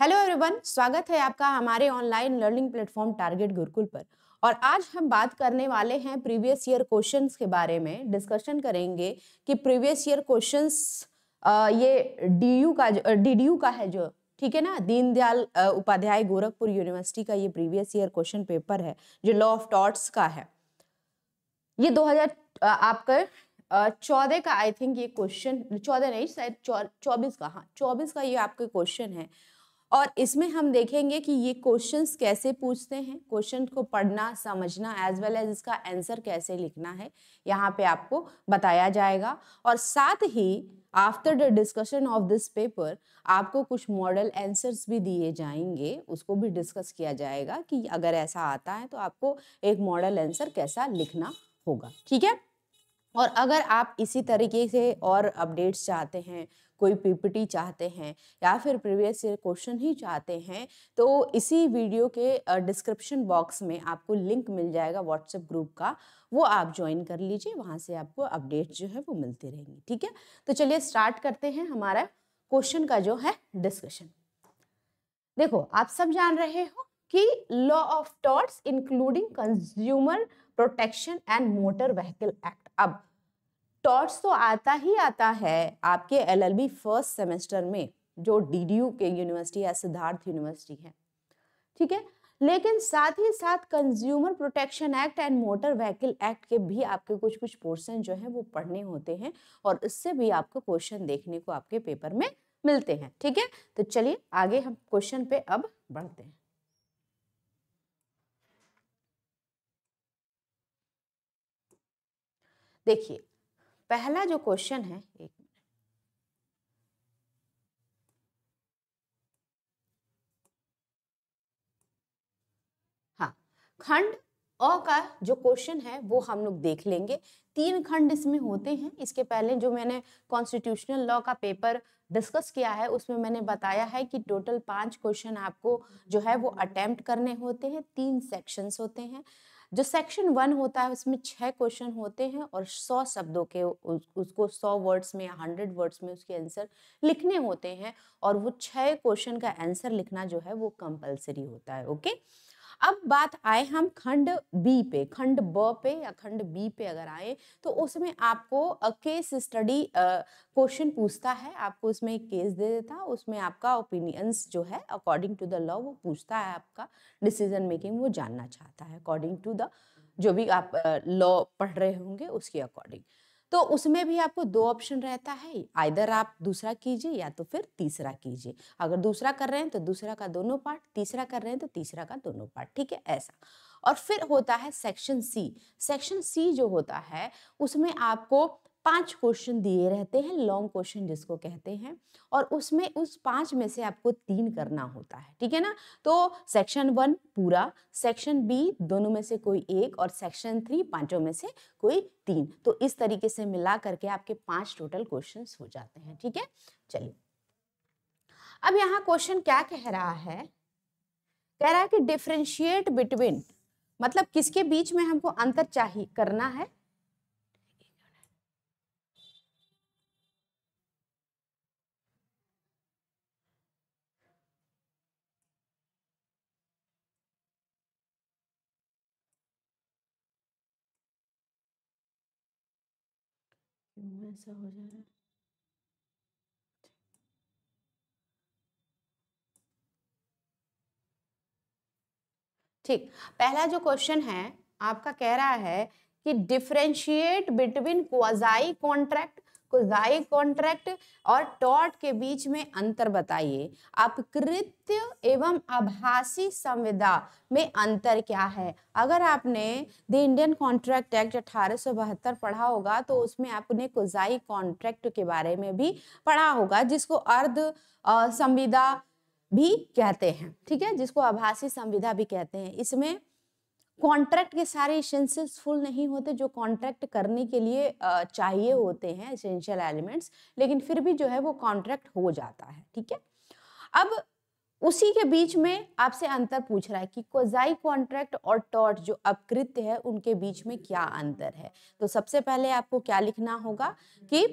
Hello everyone स्वागत है आपका हमारे online learning platform target Gurukul पर और आज हम बात करने वाले हैं प्रीवियस ईयर क्वेश्चंस के बारे में डिस्कशन करेंगे कि प्रीवियस ईयर क्वेश्चंस ये डीयू का डीडीयू का है जो ठीक है ना दीनदयाल उपाध्याय गोरखपुर यूनिवर्सिटी का ये प्रीवियस ईयर क्वेश्चन पेपर है जो लॉ ऑफ टॉट्स का है ये दो आपका चौदह का आई थिंक ये क्वेश्चन चौदह नहीं शायद चौबीस का हाँ चौबीस का ये आपके क्वेश्चन है और इसमें हम देखेंगे कि ये क्वेश्चंस कैसे पूछते हैं क्वेश्चन को पढ़ना समझना एज वेल एज इसका आंसर कैसे लिखना है यहाँ पे आपको बताया जाएगा और साथ ही after the discussion of this paper आपको कुछ मॉडल आंसर्स भी दिए जाएंगे उसको भी डिस्कस किया जाएगा कि अगर ऐसा आता है तो आपको एक मॉडल आंसर कैसा लिखना होगा ठीक है और अगर आप इसी तरीके से और अपडेट्स चाहते हैं कोई पीपीटी चाहते हैं या फिर प्रीवियस ईयर क्वेश्चन ही चाहते हैं तो इसी वीडियो के डिस्क्रिप्शन बॉक्स में आपको लिंक मिल जाएगा व्हाट्सएप ग्रुप का वो आप ज्वाइन कर लीजिए वहाँ से आपको अपडेट जो है वो मिलती रहेंगी ठीक है तो चलिए स्टार्ट करते हैं हमारा क्वेश्चन का जो है डिस्कशन देखो आप सब जान रहे हो कि law of torts including consumer protection and motor vehicle act अब टॉर्च तो आता ही आता है आपके एलएलबी फर्स्ट सेमेस्टर में जो डीडीयू के यूनिवर्सिटी या सिद्धार्थ यूनिवर्सिटी है ठीक है लेकिन साथ ही साथ consumer protection act and motor vehicle act के भी आपके कुछ कुछ पोर्शन जो है वो पढ़ने होते हैं और इससे भी आपको क्वेश्चन देखने को आपके पेपर में मिलते हैं ठीक है तो चलिए आगे हम क्वेश्चन पे अब बढ़ते हैं देखिए पहला जो क्वेश्चन है एक हाँ खंड अ का जो क्वेश्चन है वो हम लोग देख लेंगे तीन खंड इसमें होते हैं इसके पहले जो मैंने कॉन्स्टिट्यूशनल लॉ का पेपर डिस्कस किया है उसमें मैंने बताया है कि टोटल पांच क्वेश्चन आपको जो है वो अटेम्प्ट करने होते हैं तीन सेक्शंस होते हैं जो सेक्शन वन होता है उसमें छः क्वेश्चन होते हैं और सौ शब्दों के उसको सौ वर्ड्स में या हंड्रेड वर्ड्स में उसके आंसर लिखने होते हैं और वो छः क्वेश्चन का आंसर लिखना जो है वो कंपलसरी होता है ओके okay? अब बात आए हम खंड बी पे खंड ब पे या खंड बी पे अगर आए तो उसमें आपको केस स्टडी क्वेश्चन पूछता है आपको उसमें एक केस दे देता है उसमें आपका ओपिनियंस जो है अकॉर्डिंग टू द लॉ वो पूछता है आपका डिसीजन मेकिंग वो जानना चाहता है अकॉर्डिंग टू द जो भी आप लॉ पढ़ रहे होंगे उसके अकॉर्डिंग तो उसमें भी आपको दो ऑप्शन रहता है आइधर आप दूसरा कीजिए या तो फिर तीसरा कीजिए अगर दूसरा कर रहे हैं तो दूसरा का दोनों पार्ट तीसरा कर रहे हैं तो तीसरा का दोनों पार्ट ठीक है ऐसा और फिर होता है सेक्शन सी सेक्शन सी जो होता है उसमें आपको पांच क्वेश्चन दिए रहते हैं लॉन्ग क्वेश्चन जिसको कहते हैं और उसमें उस पांच में से आपको तीन करना होता है ठीक है ना तो सेक्शन वन पूरा सेक्शन बी दोनों में से कोई एक और सेक्शन थ्री पांचों में से कोई तीन तो इस तरीके से मिला करके आपके पांच टोटल क्वेश्चन हो जाते हैं ठीक है चलिए अब यहाँ क्वेश्चन क्या कह रहा है कह रहा है कि डिफ्रेंशिएट बिटवीन मतलब किसके बीच में हमको अंतर चाहिए करना है ऐसा हो जा रहा ठीक पहला जो क्वेश्चन है आपका कह रहा है कि differentiate between quasi contract quasi contract और टॉट के बीच में अंतर बताइए अपकृत्य एवं आभासी संविदा में अंतर क्या है अगर आपने द इंडियन कॉन्ट्रैक्ट एक्ट अठारह पढ़ा होगा तो उसमें आपने कुजाई कॉन्ट्रैक्ट के बारे में भी पढ़ा होगा जिसको अर्ध संविदा भी कहते हैं ठीक है जिसको आभासी संविदा भी कहते हैं इसमें कॉन्ट्रैक्ट के सारे इसेंशियल्स फुल नहीं होते जो कॉन्ट्रैक्ट करने के लिए चाहिए हम्म। होते हैं इसेंशियल एलिमेंट्स लेकिन फिर भी जो है वो कॉन्ट्रैक्ट हो जाता है ठीक है अब उसी के बीच में आपसे अंतर पूछ रहा है कि कोजाई कॉन्ट्रैक्ट और टॉट जो अपकृत्य है उनके बीच में क्या अंतर है तो सबसे पहले आपको क्या लिखना होगा कि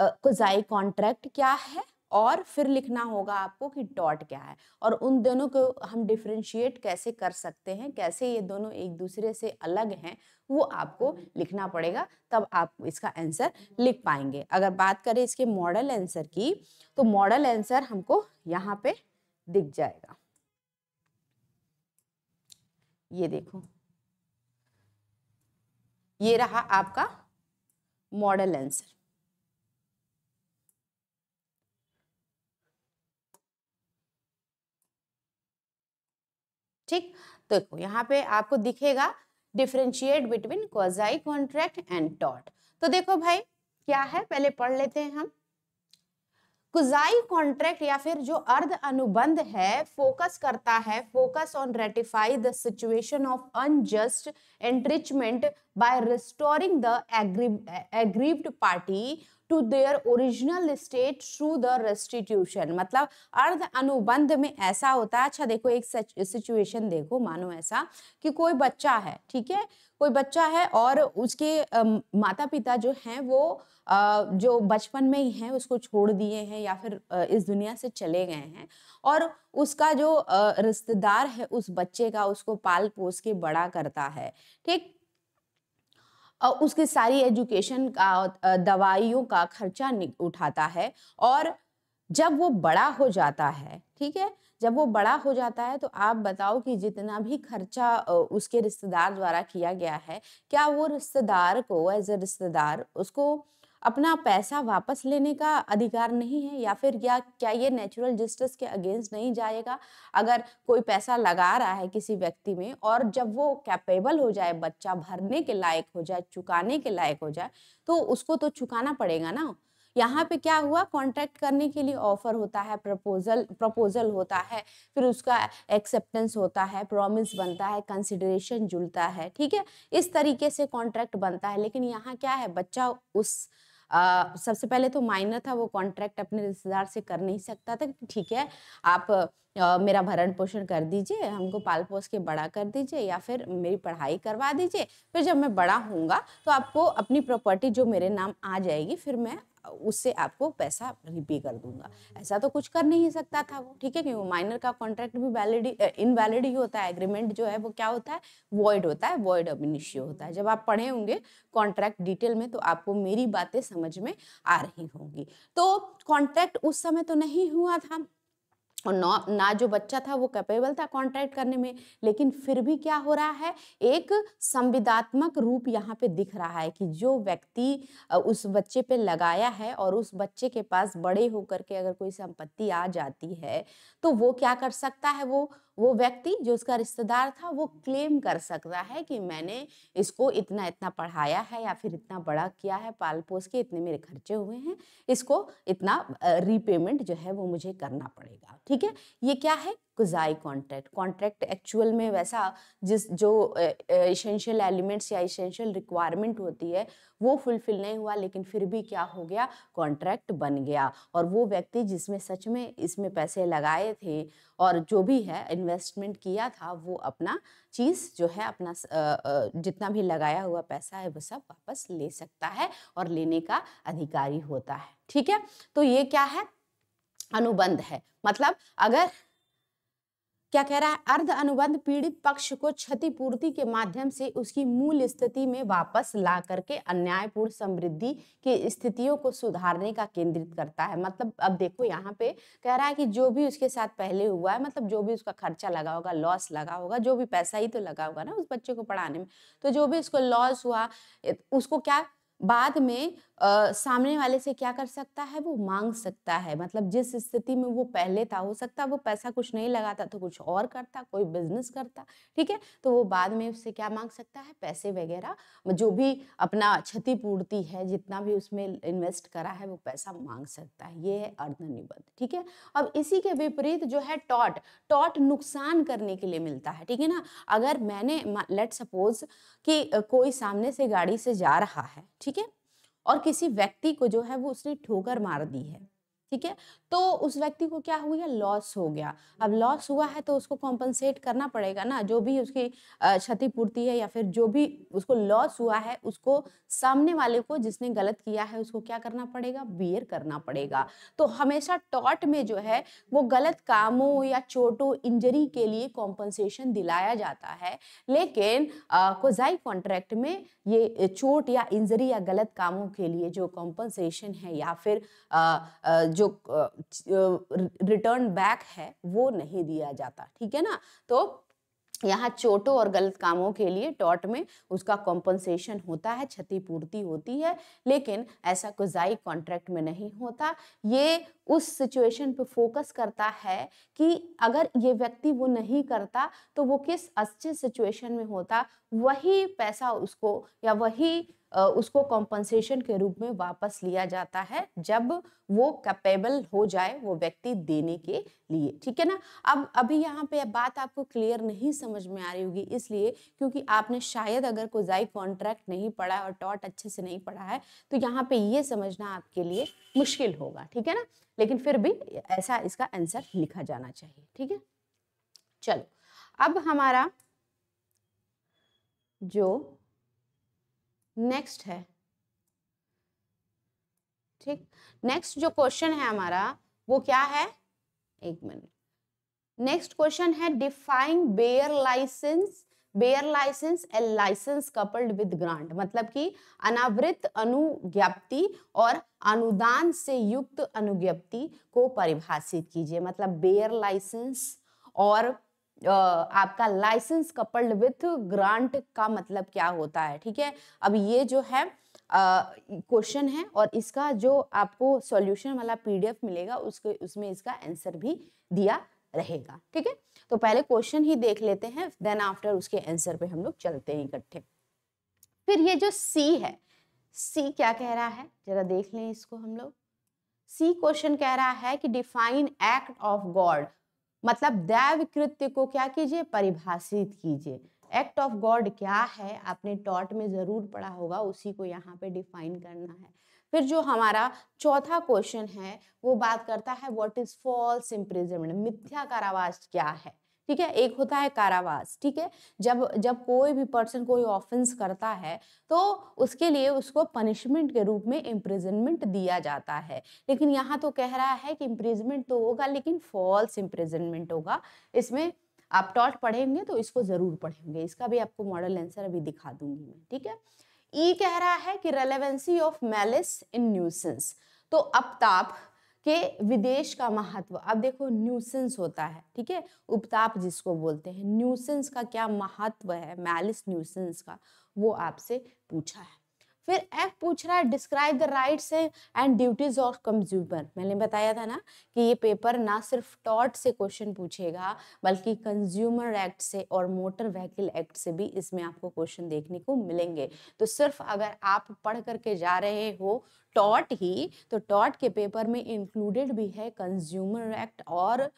कोजाई कॉन्ट्रैक्ट क्या है और फिर लिखना होगा आपको कि डॉट क्या है और उन दोनों को हम डिफ्रेंशिएट कैसे कर सकते हैं कैसे ये दोनों एक दूसरे से अलग हैं वो आपको लिखना पड़ेगा तब आप इसका आंसर लिख पाएंगे अगर बात करें इसके मॉडल आंसर की तो मॉडल आंसर हमको यहाँ पे दिख जाएगा ये देखो ये रहा आपका मॉडल आंसर ठीक देखो यहाँ पे आपको दिखेगा differentiate between quasi contract and टॉट तो देखो भाई क्या है पहले पढ़ लेते हैं हम कुजाई कॉन्ट्रैक्ट या फिर जो अर्ध अनुबंध है फोकस करता है focus on rectify the situation of unjust enrichment by restoring the agree aggrieved party to their original state through the restitution मतलब अर्ध अनुबंध में ऐसा होता है अच्छा देखो एक सिचुएशन देखो मानो ऐसा कि कोई बच्चा है ठीक है कोई बच्चा है और उसके माता पिता जो हैं वो जो बचपन में ही हैं उसको छोड़ दिए हैं या फिर इस दुनिया से चले गए हैं और उसका जो रिश्तेदार है उस बच्चे का उसको पाल पोस के बड़ा करता है ठीक और उसकी सारी एजुकेशन का दवाइयों का खर्चा उठाता है और जब वो बड़ा हो जाता है ठीक है जब वो बड़ा हो जाता है तो आप बताओ कि जितना भी खर्चा उसके रिश्तेदार द्वारा किया गया है क्या वो रिश्तेदार को एज ए रिश्तेदार उसको अपना पैसा वापस लेने का अधिकार नहीं है या फिर या क्या ये नेचुरल जस्टिस के अगेंस्ट नहीं जाएगा अगर कोई पैसा लगा रहा है किसी व्यक्ति में और जब वो कैपेबल हो जाए बच्चा भरने के लायक हो जाए चुकाने के लायक हो जाए तो उसको तो चुकाना पड़ेगा ना यहाँ पे क्या हुआ कॉन्ट्रैक्ट करने के लिए ऑफर होता है प्रपोजल प्रपोजल होता है फिर उसका एक्सेप्टेंस होता है प्रॉमिस बनता है कंसिडरेशन जुलता है ठीक है इस तरीके से कॉन्ट्रैक्ट बनता है लेकिन यहाँ क्या है बच्चा उस सबसे पहले तो माइनर था वो कॉन्ट्रैक्ट अपने रिश्तेदार से कर नहीं सकता था ठीक है आप मेरा भरण पोषण कर दीजिए हमको पाल पोस के बड़ा कर दीजिए या फिर मेरी पढ़ाई करवा दीजिए फिर जब मैं बड़ा होऊंगा तो आपको अपनी प्रॉपर्टी जो मेरे नाम आ जाएगी फिर मैं उससे आपको पैसा रिपे कर दूंगा ऐसा तो कुछ कर नहीं सकता था वो ठीक है क्योंकि माइनर का कॉन्ट्रैक्ट भी वैलिड इनवैलिड ही होता है एग्रीमेंट जो है वो क्या होता है वॉइड होता है वॉइड अबिनिशियो होता है जब आप पढ़े होंगे कॉन्ट्रैक्ट डिटेल में तो आपको मेरी बातें समझ में आ रही होंगी तो कॉन्ट्रैक्ट उस समय तो नहीं हुआ था और ना ना जो बच्चा था वो कैपेबल था कॉन्ट्रैक्ट करने में लेकिन फिर भी क्या हो रहा है एक संविदात्मक रूप यहाँ पे दिख रहा है कि जो व्यक्ति उस बच्चे पे लगाया है और उस बच्चे के पास बड़े होकर के अगर कोई संपत्ति आ जाती है तो वो क्या कर सकता है वो वो व्यक्ति जो उसका रिश्तेदार था वो क्लेम कर सकता है कि मैंने इसको इतना इतना पढ़ाया है या फिर इतना बड़ा किया है पाल पोस के इतने मेरे खर्चे हुए हैं इसको इतना रीपेमेंट जो है वो मुझे करना पड़ेगा ठीक ठीक है ये क्या है कुजाई कॉन्ट्रैक्ट कॉन्ट्रैक्ट एक्चुअल में वैसा जिस जो इसेंशियल एलिमेंट्स या इसेंशियल रिक्वायरमेंट होती है वो फुलफिल नहीं हुआ लेकिन फिर भी क्या हो गया कॉन्ट्रैक्ट बन गया और वो व्यक्ति जिसमें सच में इसमें पैसे लगाए थे और जो भी है इन्वेस्टमेंट किया था वो अपना चीज़ जो है अपना जितना भी लगाया हुआ पैसा है वो सब वापस ले सकता है और लेने का अधिकारी होता है ठीक है तो ये क्या है अनुबंध है मतलब अगर क्या कह रहा है अर्ध अनुबंध पीड़ित पक्ष को क्षतिपूर्ति के माध्यम से उसकी मूल स्थिति में वापस ला करके अन्यायपूर्ण समृद्धि की स्थितियों को सुधारने का केंद्रित करता है मतलब अब देखो यहाँ पे कह रहा है कि जो भी उसके साथ पहले हुआ है मतलब जो भी उसका खर्चा लगा होगा लॉस लगा होगा जो भी पैसा ही तो लगा होगा ना उस बच्चे को पढ़ाने में तो जो भी उसको लॉस हुआ उसको क्या बाद में आ, सामने वाले से क्या कर सकता है वो मांग सकता है मतलब जिस स्थिति में वो पहले था हो सकता है वो पैसा कुछ नहीं लगाता तो कुछ और करता कोई बिजनेस करता ठीक है तो वो बाद में उससे क्या मांग सकता है पैसे वगैरह जो भी अपना क्षतिपूर्ति है जितना भी उसमें इन्वेस्ट करा है वो पैसा मांग सकता है ये है अर्ध निबंध ठीक है अब इसी के विपरीत जो है टॉट टॉट नुकसान करने के लिए मिलता है ठीक है ना अगर मैंने लेट सपोज कि कोई सामने से गाड़ी से जा रहा है ठीक ठीक है और किसी व्यक्ति को जो है वो उसने ठोकर मार दी है ठीक है तो उस व्यक्ति को क्या हुआ लॉस हो गया अब लॉस हम्म। हुआ है तो उसको कॉम्पनसेट करना पड़ेगा ना जो भी उसकी क्षतिपूर्ति है या फिर जो भी उसको लॉस हुआ है उसको सामने वाले को जिसने गलत किया है उसको क्या करना पड़ेगा बियर करना पड़ेगा तो हमेशा टॉट में जो है वो गलत कामों या चोटों इंजरी के लिए कॉम्पनसेशन दिलाया जाता है लेकिन कोजाई कॉन्ट्रैक्ट में ये चोट या इंजरी या गलत कामों के लिए जो कॉम्पनसेशन है या फिर आ, आ, जो जो रिटर्न बैक है वो नहीं दिया जाता ठीक है ना तो यहाँ चोटों और गलत कामों के लिए टॉट में उसका कॉम्पनसेशन होता है क्षतिपूर्ति होती है लेकिन ऐसा कोजाई कॉन्ट्रैक्ट में नहीं होता ये उस सिचुएशन पे फोकस करता है कि अगर ये व्यक्ति वो नहीं करता तो वो किस अच्छे सिचुएशन में होता वही पैसा उसको या वही उसको कॉम्पनसेशन के रूप में वापस लिया जाता है जब वो कैपेबल हो जाए वो व्यक्ति देने के लिए ठीक है ना अब अभी यहाँ पे बात आपको क्लियर नहीं समझ में आ रही होगी इसलिए क्योंकि आपने शायद अगर कोजाई कॉन्ट्रैक्ट नहीं पढ़ा और टॉट अच्छे से नहीं पढ़ा है तो यहाँ पे ये समझना आपके लिए मुश्किल होगा ठीक है ना लेकिन फिर भी ऐसा इसका आंसर लिखा जाना चाहिए ठीक है चलो अब हमारा जो नेक्स्ट है ठीक नेक्स्ट जो क्वेश्चन है हमारा वो क्या है एक मिनट नेक्स्ट क्वेश्चन है define bare licence bare licence and licence coupled with grant मतलब कि अनावृत अनुज्ञप्ति और अनुदान से युक्त अनुज्ञप्ति को परिभाषित कीजिए मतलब बेयर लाइसेंस और आपका लाइसेंस कपल्ड विथ ग्रांट का मतलब क्या होता है ठीक है अब ये जो है क्वेश्चन है और इसका जो आपको सॉल्यूशन वाला पीडीएफ मिलेगा उसके उसमें इसका आंसर भी दिया रहेगा ठीक है तो पहले क्वेश्चन ही देख लेते हैं देन आफ्टर उसके आंसर पे हम लोग चलते हैं इकट्ठे फिर ये जो सी है सी क्या कह रहा है जरा देख लें इसको हम लोग सी क्वेश्चन कह रहा है कि डिफाइन एक्ट ऑफ गॉड मतलब दैव कृत्य को क्या कीजिए परिभाषित कीजिए एक्ट ऑफ गॉड क्या है आपने टॉट में ज़रूर पढ़ा होगा उसी को यहाँ पे डिफाइन करना है फिर जो हमारा चौथा क्वेश्चन है वो बात करता है व्हाट इज फॉल्स इम्प्रिजमेंट मिथ्या कारावास क्या है ठीक है एक होता है कारावास ठीक है जब जब कोई भी पर्सन कोई ऑफेंस करता है तो उसके लिए उसको पनिशमेंट के रूप में इम्प्रिजनमेंट दिया जाता है लेकिन यहाँ तो कह रहा है कि इम्प्रिजमेंट तो होगा लेकिन फॉल्स इम्प्रिजनमेंट होगा इसमें आप टॉट पढ़ेंगे तो इसको ज़रूर पढ़ेंगे इसका भी आपको मॉडल आंसर अभी दिखा दूंगी मैं ठीक है ई कह रहा है कि relevancy of malice in nuisance तो अब ताप के विदेश का महत्व अब देखो न्यूसेंस होता है ठीक है उपताप जिसको बोलते हैं न्यूसेंस का क्या महत्व है मैलिस न्यूसेंस का वो आपसे पूछा है फिर एफ पूछ रहा है describe the rights and duties of consumer मैंने बताया था ना कि ये पेपर ना सिर्फ टॉट से क्वेश्चन पूछेगा बल्कि कंज्यूमर एक्ट से और मोटर व्हीकल एक्ट से भी इसमें आपको क्वेश्चन देखने को मिलेंगे तो सिर्फ अगर आप पढ़ करके जा रहे हो टॉट ही तो टॉट के पेपर में इंक्लूडेड भी है कंज्यूमर एक्ट और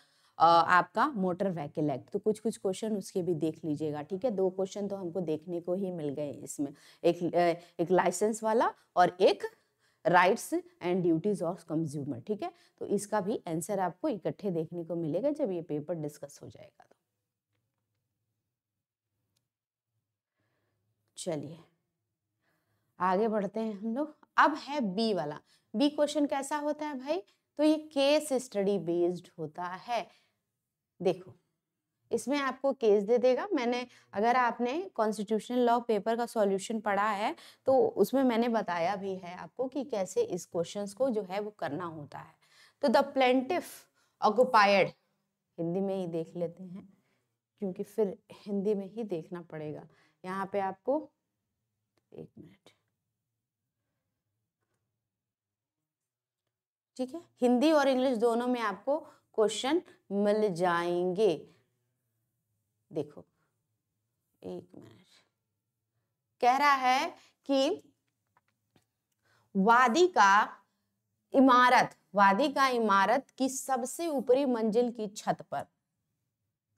आपका मोटर व्हीकल एक्ट तो कुछ कुछ क्वेश्चन उसके भी देख लीजिएगा ठीक है दो क्वेश्चन तो हमको देखने को ही मिल गए इसमें एक एक लाइसेंस वाला और एक rights and duties of consumer ठीक है तो इसका भी आंसर आपको इकट्ठे देखने को मिलेगा जब ये पेपर डिस्कस हो जाएगा तो चलिए आगे बढ़ते हैं हम लोग अब है बी वाला बी क्वेश्चन कैसा होता है भाई तो ये केस स्टडी बेस्ड होता है देखो इसमें आपको केस दे देगा मैंने अगर आपने कॉन्स्टिट्यूशनल लॉ पेपर का सॉल्यूशन पढ़ा है तो उसमें मैंने बताया भी है आपको कि कैसे इस क्वेश्चंस को जो है वो करना होता है तो द प्लेंटिफ ऑक्युपायड हिंदी में ही देख लेते हैं क्योंकि फिर हिंदी में ही देखना पड़ेगा यहाँ पे आपको एक मिनट ठीक है हिंदी और इंग्लिश दोनों में आपको क्वेश्चन मिल जाएंगे देखो एक मिनट कह रहा है कि वादी का इमारत वादी का इमारत की सबसे ऊपरी मंजिल की छत पर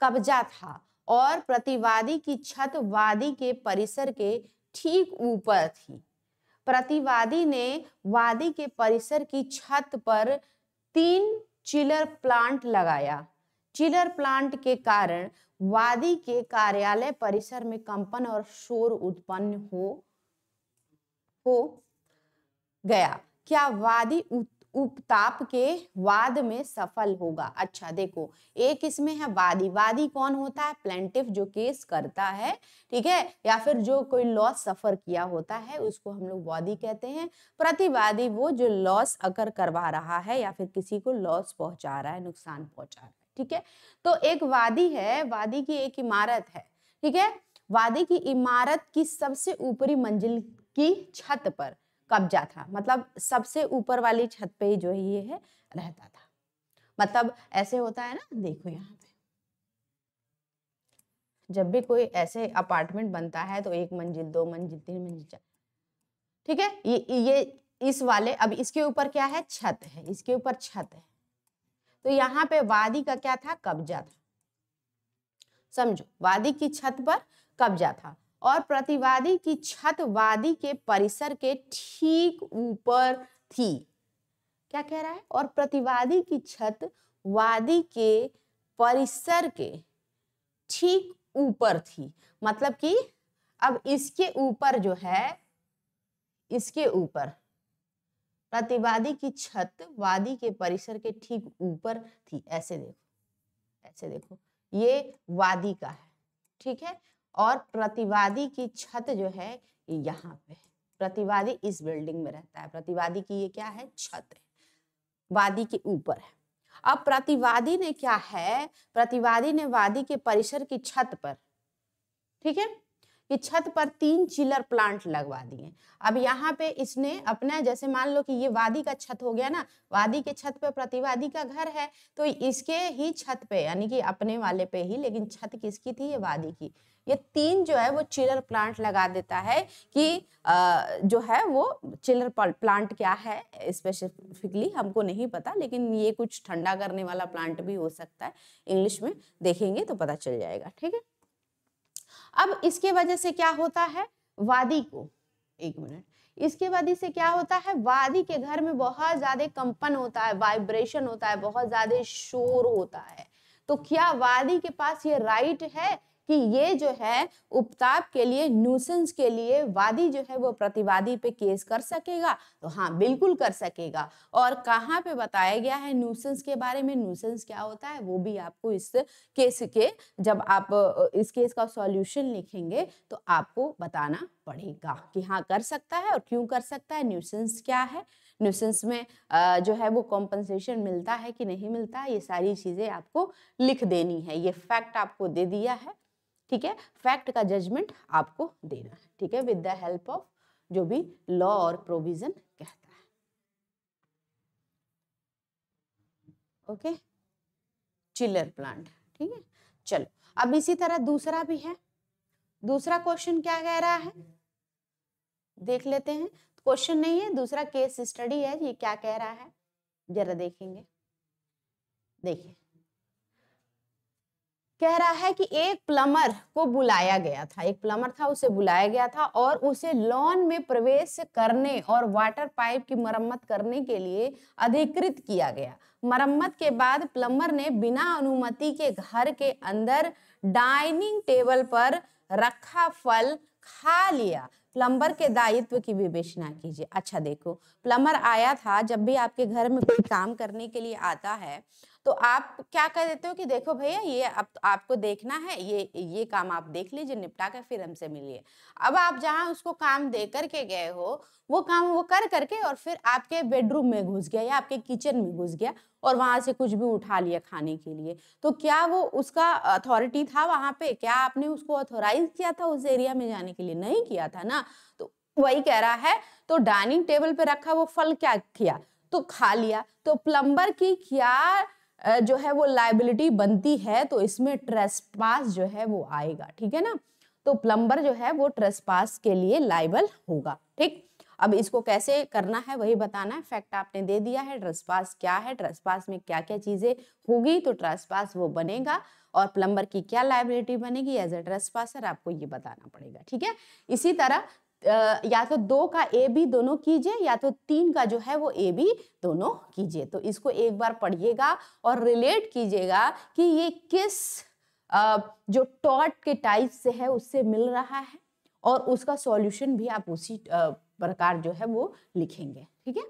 कब्जा था और प्रतिवादी की छत वादी के परिसर के ठीक ऊपर थी प्रतिवादी ने वादी के परिसर की छत पर तीन चिलर प्लांट लगाया चिलर प्लांट के कारण वादी के कार्यालय परिसर में कंपन और शोर उत्पन्न हो हो गया क्या वादी उपताप के वाद में सफल होगा अच्छा देखो एक इसमें है वादी वादी कौन होता है प्लेंटिव जो केस करता है ठीक है या फिर जो कोई लॉस सफर किया होता है उसको हम लोग वादी कहते हैं प्रतिवादी वो जो लॉस अगर करवा रहा है या फिर किसी को लॉस पहुंचा रहा है नुकसान पहुंचा रहा है ठीक है तो एक वादी है वादी की एक इमारत है ठीक है वादी की इमारत की सबसे ऊपरी मंजिल की छत पर कब्जा था मतलब सबसे ऊपर वाली छत पे ही जो है ये है रहता था मतलब ऐसे होता है ना देखो यहाँ पे जब भी कोई ऐसे अपार्टमेंट बनता है तो एक मंजिल दो मंजिल तीन मंजिल चार ठीक है ये ये इस वाले अब इसके ऊपर क्या है छत है इसके ऊपर छत है तो यहाँ पे वादी का क्या था कब्जा था समझो वादी की छत पर कब्जा था और प्रतिवादी की छत वादी के परिसर के ठीक ऊपर थी क्या कह रहा है और प्रतिवादी की छत वादी के परिसर के ठीक ऊपर थी मतलब कि अब इसके ऊपर जो है इसके ऊपर प्रतिवादी की छत वादी के परिसर के ठीक ऊपर थी ऐसे देखो ऐसे देखो ये वादी का है ठीक है और प्रतिवादी की छत जो है यहाँ पे प्रतिवादी इस बिल्डिंग में रहता है प्रतिवादी की ये क्या है छत है वादी के ऊपर है अब प्रतिवादी ने क्या है प्रतिवादी ने वादी के परिसर की छत पर ठीक है कि छत पर तीन चिलर प्लांट लगवा दिए अब यहाँ पे इसने अपना जैसे मान लो कि ये वादी का छत हो गया ना वादी के छत पे प्रतिवादी का घर है तो इसके ही छत पे यानी कि अपने वाले पे ही लेकिन छत किसकी थी ये वादी की ये तीन जो है वो चिलर प्लांट लगा देता है कि जो है वो चिलर प्लांट क्या है स्पेसिफिकली हमको नहीं पता लेकिन ये कुछ ठंडा करने वाला प्लांट भी हो सकता है इंग्लिश में देखेंगे तो पता चल जाएगा ठीक है अब इसके वजह से क्या होता है वादी को एक मिनट इसके बाद से क्या होता है वादी के घर में बहुत ज्यादा कंपन होता है वाइब्रेशन होता है बहुत ज्यादा शोर होता है तो क्या वादी के पास ये राइट है कि ये जो है उपताप के लिए न्यूसेंस के लिए वादी जो है वो प्रतिवादी पे केस कर सकेगा तो हाँ बिल्कुल कर सकेगा और कहाँ पे बताया गया है न्यूसेंस के बारे में न्यूसेंस क्या होता है वो भी आपको इस केस के जब आप इस केस का सॉल्यूशन लिखेंगे तो आपको बताना पड़ेगा कि हाँ कर सकता है और क्यों कर सकता है न्यूसेंस क्या है न्यूसेंस में जो है वो कॉम्पनसेशन मिलता है कि नहीं मिलता ये सारी चीज़ें आपको लिख देनी है ये फैक्ट आपको दे दिया है ठीक है फैक्ट का जजमेंट आपको देना है ठीक है विद द हेल्प ऑफ जो भी लॉ और प्रोविजन कहता है ओके चिलर प्लांट ठीक है चलो अब इसी तरह दूसरा भी है दूसरा क्वेश्चन क्या कह रहा है देख लेते हैं क्वेश्चन नहीं है दूसरा केस स्टडी है ये क्या कह रहा है जरा देखेंगे देखिए कह रहा है कि एक प्लमर को बुलाया गया था एक प्लमर था उसे बुलाया गया था और उसे लॉन में प्रवेश करने और वाटर पाइप की मरम्मत करने के लिए अधिकृत किया गया मरम्मत के बाद प्लमर ने बिना अनुमति के घर के अंदर डाइनिंग टेबल पर रखा फल खा लिया प्लम्बर के दायित्व की विवेचना कीजिए अच्छा देखो प्लम्बर आया था जब भी आपके घर में कोई काम करने के लिए आता है तो आप क्या कर देते हो कि देखो भैया ये अब आप, आपको देखना है ये ये काम आप देख लीजिए निपटा कर फिर हमसे मिलिए अब आप जहाँ उसको काम दे करके गए हो वो काम वो कर करके और फिर आपके बेडरूम में घुस गया या आपके किचन में घुस गया और वहाँ से कुछ भी उठा लिया खाने के लिए तो क्या वो उसका अथॉरिटी था वहाँ पे क्या आपने उसको अथोराइज किया था उस एरिया में जाने के लिए नहीं किया था ना तो वही कह रहा है तो डाइनिंग टेबल पे रखा वो फल क्या किया तो खा लिया तो प्लम्बर की क्या जो है वो लाइबिलिटी बनती है तो इसमें ट्रेसपास जो है वो आएगा ठीक है ना तो प्लम्बर जो है वो ट्रेसपास के लिए लाइबल होगा ठीक अब इसको कैसे करना है वही बताना है फैक्ट आपने दे दिया है ट्रेसपास क्या है ट्रेसपास में क्या क्या चीज़ें होगी तो ट्रेसपास वो बनेगा और प्लम्बर की क्या लाइबिलिटी बनेगी एज ए ट्रेसपासर आपको ये बताना पड़ेगा ठीक है इसी तरह या तो दो का ए बी दोनों कीजिए या तो तीन का जो है वो ए बी दोनों कीजिए तो इसको एक बार पढ़िएगा और रिलेट कीजिएगा कि ये किस जो टॉट के टाइप से है उससे मिल रहा है और उसका सॉल्यूशन भी आप उसी प्रकार जो है वो लिखेंगे ठीक है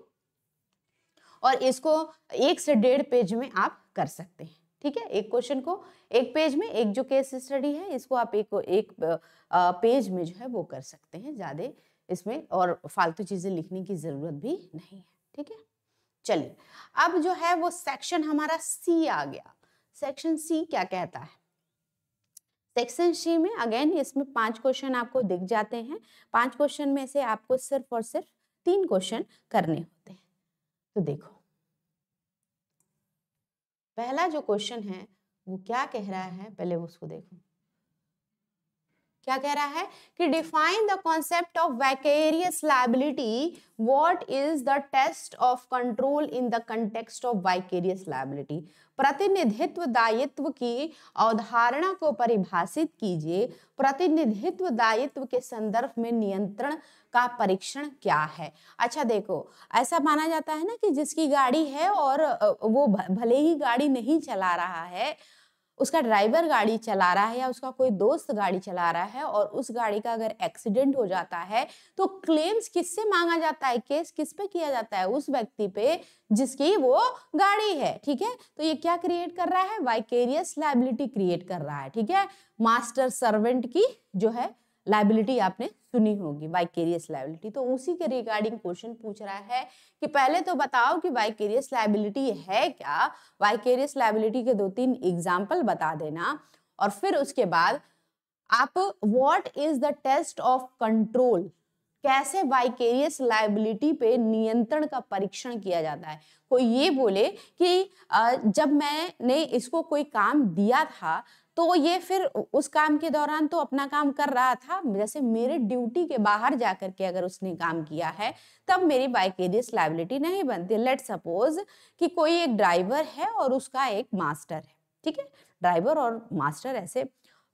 और इसको एक से डेढ़ पेज में आप कर सकते हैं ठीक है एक क्वेश्चन को एक पेज में एक जो केस स्टडी है इसको आप एक एक पेज में जो है वो कर सकते हैं ज़्यादा इसमें और फालतू चीज़ें लिखने की ज़रूरत भी नहीं है ठीक है चलिए अब जो है वो सेक्शन हमारा सी आ गया सेक्शन सी क्या कहता है सेक्शन सी में अगेन इसमें पांच क्वेश्चन आपको दिख जाते हैं पांच क्वेश्चन में से आपको सिर्फ और सिर्फ तीन क्वेश्चन करने होते हैं तो देखो पहला जो क्वेश्चन है वो क्या कह रहा है पहले उसको देखो क्या कह रहा है कि define the concept of vicarious liability what is the test of control in the context of vicarious liability प्रतिनिधित्व दायित्व की अवधारणा को परिभाषित कीजिए प्रतिनिधित्व दायित्व के संदर्भ में नियंत्रण का परीक्षण क्या है अच्छा देखो ऐसा माना जाता है ना कि जिसकी गाड़ी है और वो भले ही गाड़ी नहीं चला रहा है उसका ड्राइवर गाड़ी चला रहा है या उसका कोई दोस्त गाड़ी चला रहा है और उस गाड़ी का अगर एक्सीडेंट हो जाता है तो क्लेम्स किससे मांगा जाता है केस किस पे किया जाता है उस व्यक्ति पे जिसकी वो गाड़ी है ठीक है तो ये क्या क्रिएट कर रहा है वाइकेरियस लाइबिलिटी क्रिएट कर रहा है ठीक है मास्टर सर्वेंट की जो है लाइबिलिटी आपने सुनी होगी वाइकेरियस लाइबिलिटी तो उसी के रिगार्डिंग क्वेश्चन पूछ रहा है कि पहले तो बताओ कि वाइकेरियस लाइबिलिटी है क्या वाइकेरियस लाइबिलिटी के दो तीन एग्जाम्पल बता देना और फिर उसके बाद आप what is the test of control कैसे वाइकेरियस लाइबिलिटी पे नियंत्रण का परीक्षण किया जाता है कोई ये बोले कि जब मैंने इसको कोई काम दिया था तो ये फिर उस काम के दौरान तो अपना काम कर रहा था जैसे मेरे ड्यूटी के बाहर जाकर के अगर उसने काम किया है तब मेरी बाइकेरियस लाइबिलिटी नहीं बनती लेट सपोज कि कोई एक ड्राइवर है और उसका एक मास्टर है ठीक है ड्राइवर और मास्टर ऐसे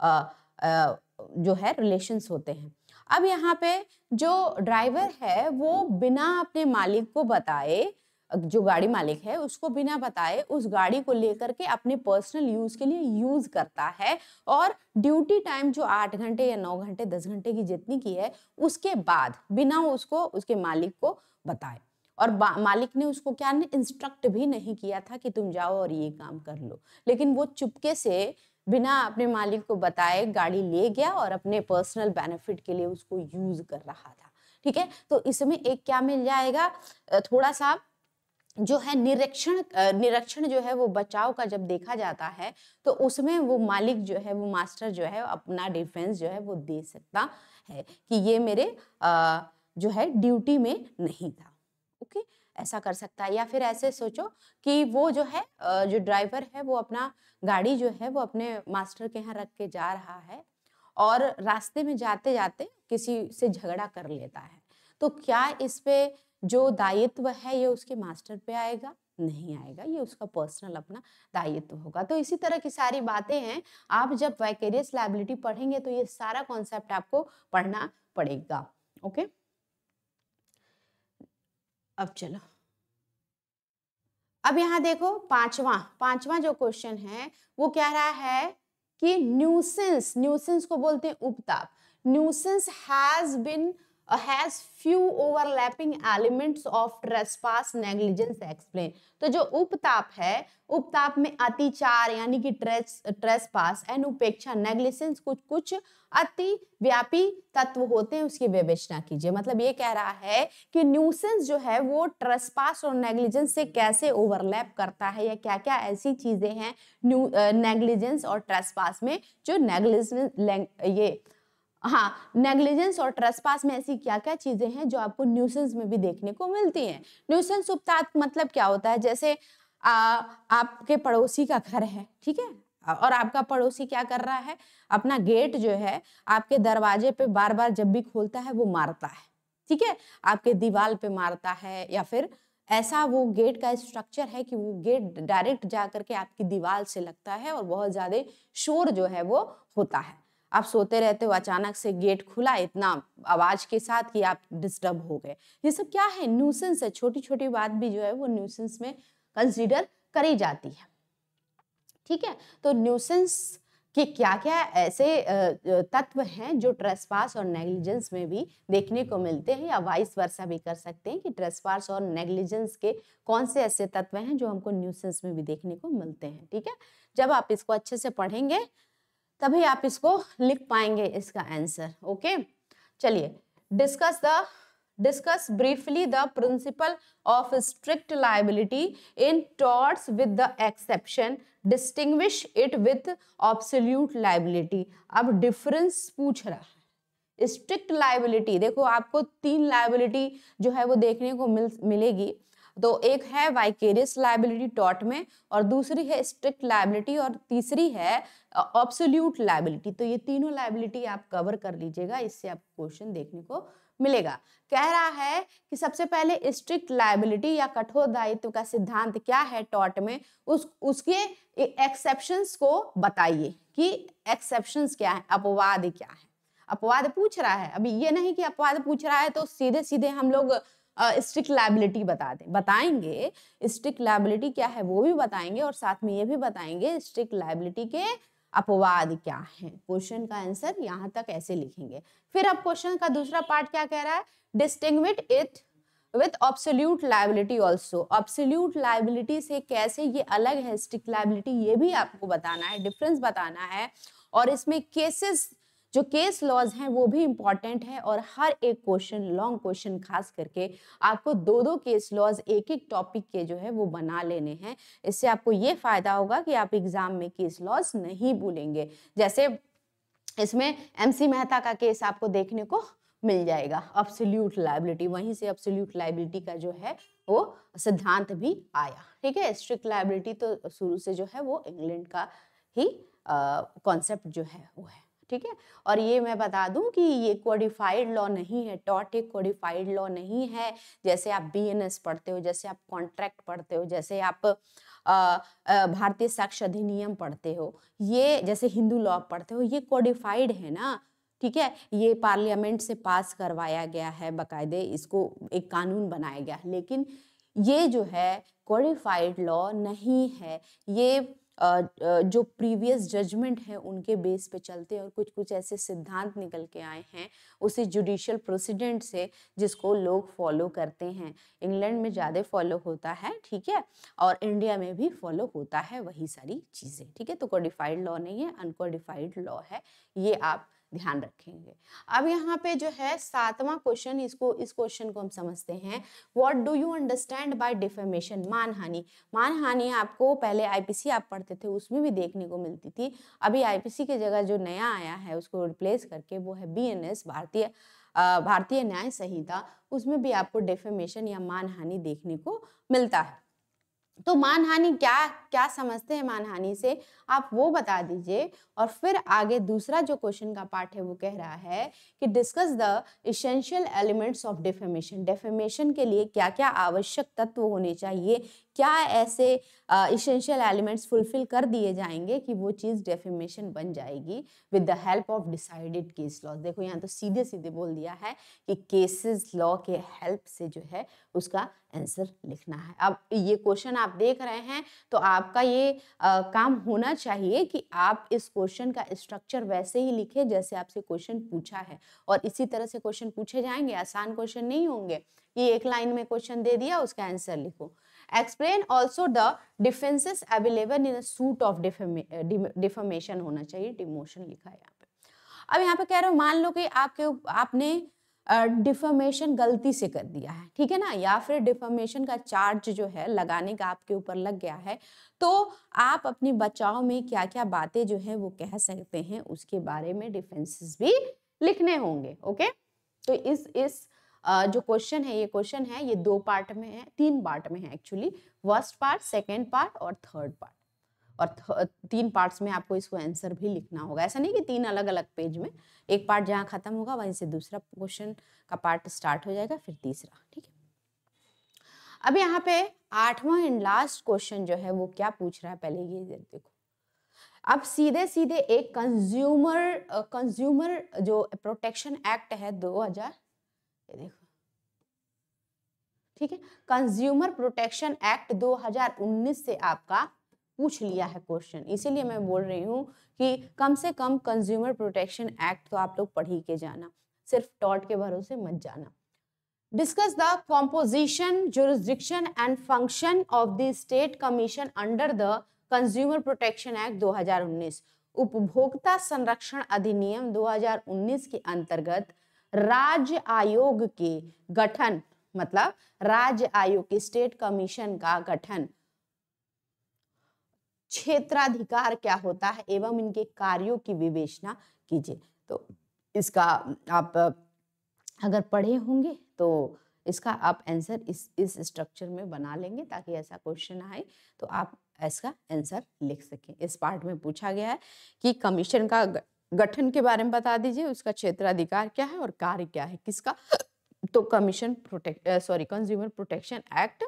आ, आ, जो है रिलेशंस होते हैं अब यहाँ पे जो ड्राइवर है वो बिना अपने मालिक को बताए जो गाड़ी मालिक है उसको बिना बताए उस गाड़ी को लेकर के अपने पर्सनल यूज़ के लिए यूज़ करता है और ड्यूटी टाइम जो आठ घंटे या नौ घंटे दस घंटे की जितनी की है उसके बाद बिना उसको उसके मालिक को बताए और मालिक ने उसको क्या इंस्ट्रक्ट भी नहीं किया था कि तुम जाओ और ये काम कर लो लेकिन वो चुपके से बिना अपने मालिक को बताए गाड़ी ले गया और अपने पर्सनल बेनिफिट के लिए उसको यूज कर रहा था ठीक है तो इसमें एक क्या मिल जाएगा थोड़ा सा जो है निरीक्षण निरीक्षण जो है वो बचाव का जब देखा जाता है तो उसमें वो मालिक जो है वो मास्टर जो है अपना डिफेंस जो है वो दे सकता है कि ये मेरे आ, जो है ड्यूटी में नहीं था ओके ऐसा कर सकता है या फिर ऐसे सोचो कि वो जो है जो ड्राइवर है वो अपना गाड़ी जो है वो अपने मास्टर के यहाँ रख के जा रहा है और रास्ते में जाते जाते किसी से झगड़ा कर लेता है तो क्या इस पे जो दायित्व है ये उसके मास्टर पे आएगा नहीं आएगा ये उसका पर्सनल अपना दायित्व होगा तो इसी तरह की सारी बातें हैं आप जब वैकेरियस लाइबिलिटी पढ़ेंगे तो ये सारा कॉन्सेप्ट आपको पढ़ना पड़ेगा ओके अब चलो अब यहाँ देखो पांचवा पांचवा जो क्वेश्चन है वो कह रहा है कि न्यूसेंस न्यूसेंस को बोलते हैं उपताप nuisance has been has few overlapping elements of trespass negligence explain तो जो उपताप है उपताप में अतिचार यानी कि ट्रेस ट्रेसपास एंड उपेक्षा नेग्लिजेंस कुछ कुछ अति व्यापी तत्व होते हैं उसकी विवेचना कीजिए मतलब ये कह रहा है कि न्यूसेंस जो है वो ट्रेसपास और नेग्लिजेंस से कैसे ओवरलैप करता है या क्या क्या ऐसी चीजें हैं नेग्लिजेंस uh, और ट्रेसपास में जो नेग्लिजेंस ये हाँ नेग्लिजेंस और ट्रसपास में ऐसी क्या क्या चीज़ें हैं जो आपको न्यूसेंस में भी देखने को मिलती हैं न्यूसेंस उपता मतलब क्या होता है जैसे आ, आपके पड़ोसी का घर है ठीक है और आपका पड़ोसी क्या कर रहा है अपना गेट जो है आपके दरवाजे पे बार बार जब भी खोलता है वो मारता है ठीक है आपके दीवार पे मारता है या फिर ऐसा वो गेट का स्ट्रक्चर है कि वो गेट डायरेक्ट जा करके आपकी दीवार से लगता है और बहुत ज़्यादा शोर जो है वो होता है आप सोते रहते हो अचानक से गेट खुला इतना आवाज़ के साथ कि आप डिस्टर्ब हो गए ये सब क्या है न्यूसेंस है छोटी छोटी बात भी जो है वो न्यूसेंस में कंसिडर करी जाती है ठीक है तो न्यूसेंस कि क्या क्या ऐसे तत्व हैं जो ट्रेसपास और नेग्लिजेंस में भी देखने को मिलते हैं या वाइस वर्षा भी कर सकते हैं कि ट्रेसपास और नेग्लिजेंस के कौन से ऐसे तत्व हैं जो हमको न्यूसेंस में भी देखने को मिलते हैं ठीक है जब आप इसको अच्छे से पढ़ेंगे तभी आप इसको लिख पाएंगे इसका आंसर ओके चलिए discuss the discuss briefly the principle of strict liability in torts with the exception distinguish it with absolute liability अब डिफरेंस पूछ रहा है स्ट्रिक्ट लाइबिलिटी देखो आपको तीन लाइबिलिटी जो है वो देखने को मिल मिलेगी तो एक है वाइकेरियस लाइबिलिटी डॉट में और दूसरी है स्ट्रिक्ट लाइबिलिटी और तीसरी है ऑब्सोल्यूट लाइबिलिटी तो ये तीनों लाइबिलिटी आप कवर कर लीजिएगा इससे आप क्वेश्चन देखने को मिलेगा कह रहा है कि सबसे पहले स्ट्रिक्ट लाइबिलिटी या कठोर दायित्व का सिद्धांत क्या है टॉट में उस उसके एक्सेप्शंस को बताइए कि एक्सेप्शंस क्या है अपवाद क्या है अपवाद पूछ रहा है अभी ये नहीं कि अपवाद पूछ रहा है तो सीधे सीधे हम लोग स्टिक लाइबिलिटी बता दें बताएंगे स्टिक लाइबिलिटी क्या है वो भी बताएंगे और साथ में ये भी बताएंगे स्टिक लाइबिलिटी के अपवाद क्या है क्वेश्चन का आंसर यहाँ तक ऐसे लिखेंगे फिर अब क्वेश्चन का दूसरा पार्ट क्या कह रहा है distinguish it with absolute liability also absolute liability से कैसे ये अलग है स्टिक लाइबिलिटी ये भी आपको बताना है डिफरेंस बताना है और इसमें केसेस जो केस लॉज हैं वो भी इम्पॉर्टेंट है और हर एक क्वेश्चन लॉन्ग क्वेश्चन खास करके आपको दो दो केस लॉज एक एक टॉपिक के जो है वो बना लेने हैं इससे आपको ये फायदा होगा कि आप एग्जाम में केस लॉज नहीं भूलेंगे जैसे इसमें एम मेहता का केस आपको देखने को मिल जाएगा अपसल्यूट लाइबिलिटी वहीं से अब्सोल्यूट लाइबिलिटी का जो है वो सिद्धांत भी आया ठीक है स्ट्रिक्ट लाइबिलिटी तो शुरू से जो है वो इंग्लैंड का ही कॉन्सेप्ट जो है वो है ठीक है और ये मैं बता दूं कि ये क्वालिफाइड लॉ नहीं है टॉट एक क्वालिफाइड लॉ नहीं है जैसे आप बीएनएस पढ़ते हो जैसे आप कॉन्ट्रैक्ट पढ़ते हो जैसे आप भारतीय साक्ष्य अधिनियम पढ़ते हो ये जैसे हिंदू लॉ पढ़ते हो ये क्वालिफाइड है ना ठीक है ये पार्लियामेंट से पास करवाया गया है बाकायदे इसको एक कानून बनाया गया है लेकिन ये जो है क्वालिफाइड लॉ नहीं है ये जो प्रीवियस जजमेंट है उनके बेस पे चलते हैं और कुछ कुछ ऐसे सिद्धांत निकल के आए हैं उसी जुडिशल प्रोसीडेंट से जिसको लोग फॉलो करते हैं इंग्लैंड में ज़्यादा फॉलो होता है ठीक है और इंडिया में भी फॉलो होता है वही सारी चीज़ें ठीक है तो कोडिफाइड लॉ नहीं है अनकोडिफाइड लॉ है ये आप ध्यान रखेंगे अब यहाँ पे जो है सातवां क्वेश्चन इसको इस क्वेश्चन को हम समझते हैं what do you understand by defamation मानहानि मानहानि आपको पहले आईपीसी आप पढ़ते थे उसमें भी देखने को मिलती थी अभी आईपीसी की जगह जो नया आया है उसको रिप्लेस करके वो है बी भारतीय भारतीय न्याय संहिता उसमें भी आपको डेफेमेशन या मानहानि देखने को मिलता है तो मानहानि क्या क्या समझते हैं मानहानि से आप वो बता दीजिए और फिर आगे दूसरा जो क्वेश्चन का पार्ट है वो कह रहा है कि discuss the essential elements of defamation defamation के लिए क्या क्या आवश्यक तत्व होने चाहिए क्या ऐसे इसेंशियल एलिमेंट्स फुलफिल कर दिए जाएंगे कि वो चीज़ डेफिमेशन बन जाएगी with the help of decided case laws देखो यहाँ तो सीधे सीधे बोल दिया है कि केसेस लॉ के हेल्प से जो है उसका आंसर लिखना है अब ये क्वेश्चन आप देख रहे हैं तो आपका ये आ, काम होना चाहिए कि आप इस क्वेश्चन का स्ट्रक्चर वैसे ही लिखे जैसे आपसे क्वेश्चन पूछा है और इसी तरह से क्वेश्चन पूछे जाएंगे आसान क्वेश्चन नहीं होंगे कि एक लाइन में क्वेश्चन दे दिया उसका आंसर लिखो explain also the defences available in suit of defamation होना चाहिए डिमोशन लिखा है यहाँ पे अब यहाँ पे कह रहे हो मान लो कि आपके आपने डिफॉर्मेशन uh, गलती से कर दिया है ठीक है ना या फिर डिफॉर्मेशन का चार्ज जो है लगाने का आपके ऊपर लग गया है तो आप अपने बचाव में क्या क्या बातें जो है वो कह सकते हैं उसके बारे में डिफेंसिस भी लिखने होंगे ओके तो इस इस uh, जो क्वेश्चन है ये क्वेश्चन है ये दो पार्ट में है तीन पार्ट में है actually first part second part और थर्ड पार्ट और तीन पार्ट्स में आपको इसको आंसर भी लिखना होगा ऐसा नहीं कि तीन अलग अलग पेज में एक पार्ट जहाँ खत्म होगा वहीं से दूसरा क्वेश्चन का पार्ट स्टार्ट हो जाएगा फिर तीसरा ठीक है अब यहाँ पे आठवां एंड लास्ट क्वेश्चन जो है वो क्या पूछ रहा है पहले ये देखो अब सीधे सीधे एक कंज्यूमर कंज्यूमर जो प्रोटेक्शन एक्ट है हजार ये देखो ठीक है कंज्यूमर प्रोटेक्शन एक्ट 2019 से आपका पूछ लिया है क्वेश्चन इसीलिए मैं बोल रही हूँ कि कम से कम कंज्यूमर प्रोटेक्शन एक्ट तो आप लोग पढ़ ही के जाना सिर्फ टॉट के भरोसे मत जाना discuss the composition jurisdiction and function of the state commission under the consumer protection act 2019 उपभोक्ता संरक्षण अधिनियम 2019 के अंतर्गत राज्य आयोग के गठन मतलब राज्य आयोग के स्टेट कमीशन का गठन क्षेत्राधिकार क्या होता है एवं इनके कार्यों की विवेचना कीजिए तो इसका आप अगर पढ़े होंगे तो इसका आप आंसर इस इस स्ट्रक्चर में बना लेंगे ताकि ऐसा क्वेश्चन आए तो आप इसका आंसर लिख सकें इस पार्ट में पूछा गया है कि कमीशन का गठन के बारे में बता दीजिए उसका क्षेत्राधिकार क्या है और कार्य क्या है किसका तो commission protect sorry consumer protection act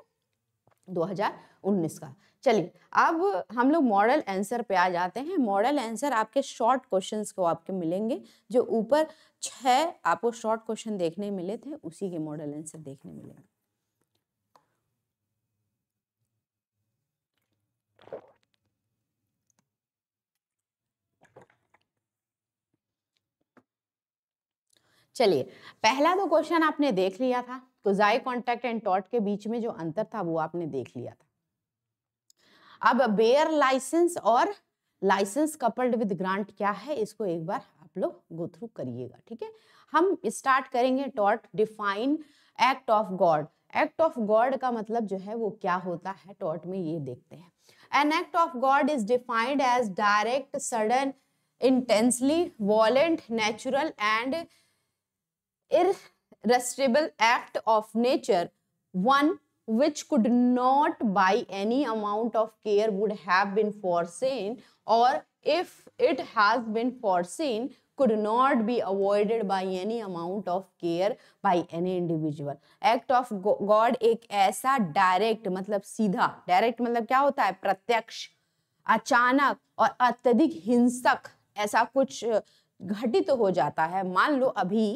2019 का चलिए अब हम लोग मॉडल आंसर पे आ जाते हैं मॉडल आंसर आपके शॉर्ट क्वेश्चंस को आपके मिलेंगे जो ऊपर छः आपको शॉर्ट क्वेश्चन देखने मिले थे उसी के मॉडल आंसर देखने मिलेंगे चलिए पहला तो क्वेश्चन आपने देख लिया था तो जाय कॉन्टैक्ट एंड टॉट के बीच में जो अंतर था वो आपने देख लिया था अब बेयर लाइसेंस और लाइसेंस कपल्ड विद ग्रांट क्या है इसको एक बार आप लोग गो थ्रू करिएगा ठीक है हम स्टार्ट करेंगे टॉट define act of God act of God का मतलब जो है वो क्या होता है टॉट में ये देखते हैं an act of God is defined as direct sudden intensely violent natural and irresistible act of nature, one which could not by any amount of care would have been foreseen or if it has been foreseen could not be avoided by any amount of care by any individual act of God एक ऐसा direct मतलब सीधा direct मतलब क्या होता है प्रत्यक्ष अचानक और अत्यधिक हिंसक ऐसा कुछ घटित हो जाता है मान लो अभी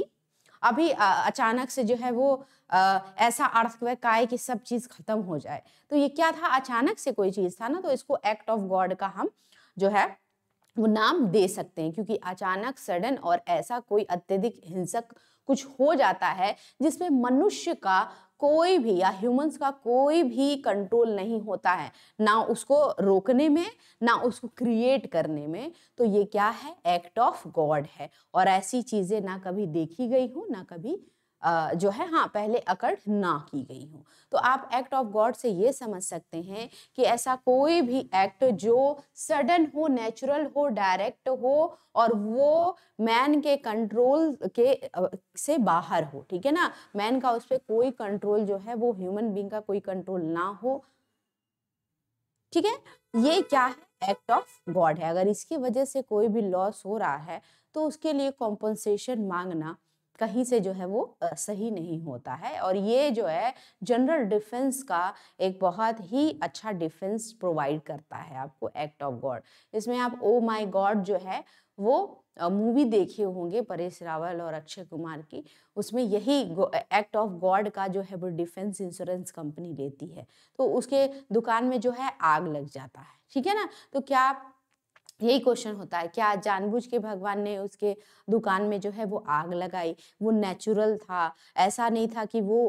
अभी अचानक से जो है वो आ, ऐसा अर्थक्वेक आए कि सब चीज़ खत्म हो जाए तो ये क्या था अचानक से कोई चीज़ था ना तो इसको एक्ट ऑफ गॉड का हम जो है वो नाम दे सकते हैं क्योंकि अचानक सडन और ऐसा कोई अत्यधिक हिंसक कुछ हो जाता है जिसमें मनुष्य का कोई भी या ह्यूमंस का कोई भी कंट्रोल नहीं होता है ना उसको रोकने में ना उसको क्रिएट करने में तो ये क्या है एक्ट ऑफ गॉड है और ऐसी चीज़ें ना कभी देखी गई हूँ ना कभी जो है हाँ पहले अकड़ ना की गई हो तो आप एक्ट ऑफ गॉड से ये समझ सकते हैं कि ऐसा कोई भी एक्ट जो सडन हो नेचुरल हो डायरेक्ट हो और वो मैन के कंट्रोल के से बाहर हो ठीक है ना मैन का उस पर कोई कंट्रोल जो है वो ह्यूमन बींग का कोई कंट्रोल ना हो ठीक है ये क्या है एक्ट ऑफ गॉड है अगर इसकी वजह से कोई भी लॉस हो रहा है तो उसके लिए कॉम्पनसेशन मांगना कहीं से जो है वो सही नहीं होता है और ये जो है जनरल डिफेंस का एक बहुत ही अच्छा डिफेंस प्रोवाइड करता है आपको एक्ट ऑफ गॉड इसमें आप ओ माय गॉड जो है वो मूवी देखे होंगे परेश रावल और अक्षय कुमार की उसमें यही एक्ट ऑफ गॉड का जो है वो डिफेंस इंश्योरेंस कंपनी लेती है तो उसके दुकान में जो है आग लग जाता है ठीक है ना तो क्या यही क्वेश्चन होता है क्या जानबूझ के भगवान ने उसके दुकान में जो है वो आग लगाई वो नेचुरल था ऐसा नहीं था कि वो